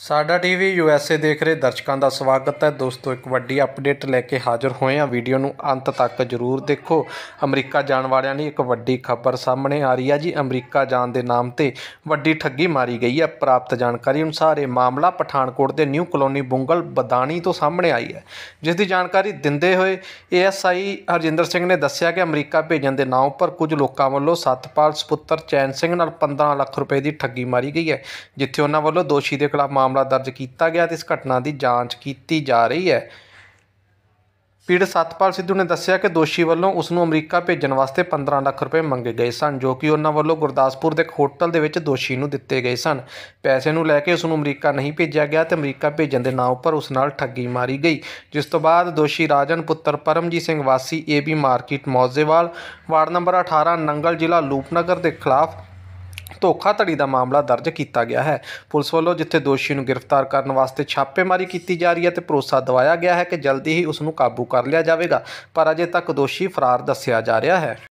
ਸਾਡਾ TV USA ਦੇਖ ਰਹੇ ਦਰਸ਼ਕਾਂ ਦਾ ਸਵਾਗਤ ਹੈ ਦੋਸਤੋ ਇੱਕ ਵੱਡੀ ਅਪਡੇਟ ਲੈ ਕੇ ਹਾਜ਼ਰ ਹੋਏ ਹਾਂ ਵੀਡੀਓ ਨੂੰ ਅੰਤ ਤੱਕ ਜ਼ਰੂਰ ਦੇਖੋ ਅਮਰੀਕਾ ਜਾਣ ਵਾਲਿਆਂ ਲਈ ਇੱਕ ਵੱਡੀ ਖਬਰ ਸਾਹਮਣੇ ਆ ਰਹੀ ਹੈ ਜੀ ਅਮਰੀਕਾ ਜਾਣ ਦੇ ਨਾਮ ਤੇ ਵੱਡੀ ਠੱਗੀ ਮਾਰੀ ਗਈ ਹੈ ਪ੍ਰਾਪਤ ਜਾਣਕਾਰੀ ਅਨੁਸਾਰ ਇਹ ਮਾਮਲਾ ਪਠਾਨਕੋਟ ਦੇ ਨਿਊ ਕਲੋਨੀ ਬੁੰਗਲ ਬਦਾਨੀ ਤੋਂ ਸਾਹਮਣੇ ਆਈ ਹੈ ਜਿਸ ਦੀ ਜਾਣਕਾਰੀ ਦਿੰਦੇ ਹੋਏ ਏਐਸਆਈ ਹਰਜਿੰਦਰ ਸਿੰਘ ਨੇ ਦੱਸਿਆ ਕਿ ਅਮਰੀਕਾ ਭੇਜਣ ਦੇ ਨਾਂ ਉੱਪਰ ਕੁਝ ਲੋਕਾਂ ਵੱਲੋਂ ਸਤਪਾਲ ਸੁਪੁੱਤਰ ਚੈਨ ਸਿੰਘ ਨਾਲ 15 ਲੱਖ ਰੁਪਏ ਦੀ ਠੱਗੀ ਮਾਰੀ ਗਈ ਹੈ ਜਿੱਥੇ ਉਹਨਾਂ ਵੱਲੋਂ ਦੋਸ਼ੀ ਦੇ ਖਿਲਾਫ ਮਾਮਲਾ ਦਰਜ ਕੀਤਾ ਗਿਆ ਤੇ ਇਸ ਘਟਨਾ ਦੀ ਜਾਂਚ ਕੀਤੀ ਜਾ ਰਹੀ ਹੈ ਪੀੜ ਸਤਪਾਲ ਸਿੱਧੂ ਨੇ ਦੱਸਿਆ ਕਿ ਦੋਸ਼ੀ ਵੱਲੋਂ ਉਸ ਨੂੰ ਅਮਰੀਕਾ ਭੇਜਣ ਵਾਸਤੇ 15 ਲੱਖ ਰੁਪਏ ਮੰਗੇ ਗਏ ਸਨ ਜੋ ਕਿ ਉਹਨਾਂ ਵੱਲੋਂ ਗੁਰਦਾਸਪੁਰ ਦੇ ਇੱਕ ਹੋਟਲ ਦੇ ਵਿੱਚ ਦੋਸ਼ੀ ਨੂੰ ਦਿੱਤੇ ਗਏ ਸਨ ਪੈਸੇ ਨੂੰ ਲੈ ਕੇ ਉਸ ਨੂੰ ਅਮਰੀਕਾ ਨਹੀਂ ਭੇਜਿਆ ਗਿਆ ਤੇ ਅਮਰੀਕਾ ਭੇਜਣ ਦੇ ਨਾਂ ਉੱਪਰ ਉਸ ਨਾਲ ਠੱਗੀ ਮਾਰੀ ਗਈ ਜਿਸ ਤੋਂ ਬਾਅਦ ਦੋਸ਼ੀ ਰਾਜਨ ਪੁੱਤਰ ਪਰਮਜੀਤ ਸਿੰਘ ਵਾਸੀ AB market Mojewal ward number 18 Nangal ਜ਼ਿਲ੍ਹਾ ਲੂਪਨਗਰ ਦੇ ਖਿਲਾਫ ਧੋਖਾਧੜੀ ਦਾ ਮਾਮਲਾ ਦਰਜ ਕੀਤਾ ਗਿਆ ਹੈ ਪੁਲਿਸ ਵੱਲੋਂ ਜਿੱਥੇ ਦੋਸ਼ੀ ਨੂੰ ਗ੍ਰਿਫਤਾਰ ਕਰਨ ਵਾਸਤੇ ਛਾਪੇਮਾਰੀ ਕੀਤੀ ਜਾ ਰਹੀ ਹੈ ਤੇ ਭਰੋਸਾ ਦਿਵਾਇਆ ਗਿਆ ਹੈ ਕਿ ਜਲਦੀ ਹੀ ਉਸ ਨੂੰ ਕਾਬੂ ਕਰ ਲਿਆ ਜਾਵੇਗਾ ਪਰ ਅਜੇ ਤੱਕ ਦੋਸ਼ੀ ਫਰਾਰ ਦੱਸਿਆ ਜਾ ਰਿਹਾ ਹੈ